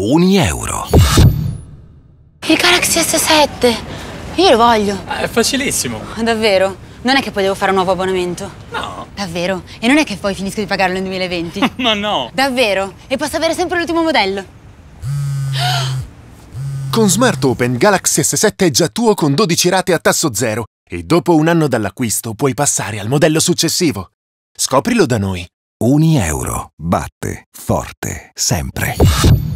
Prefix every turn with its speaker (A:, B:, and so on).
A: euro.
B: Il Galaxy S7. Io lo voglio. Ah, è
C: facilissimo.
B: Ah, davvero? Non è che poi devo fare un nuovo abbonamento? No. Davvero? E non è che poi finisco di pagarlo nel 2020? Ma no. Davvero? E posso avere sempre l'ultimo modello?
D: Con Smart Open Galaxy S7 è già tuo con 12 rate a tasso zero e dopo un anno dall'acquisto puoi passare al modello successivo. Scoprilo da noi. euro. Batte.
E: Forte.
D: Sempre.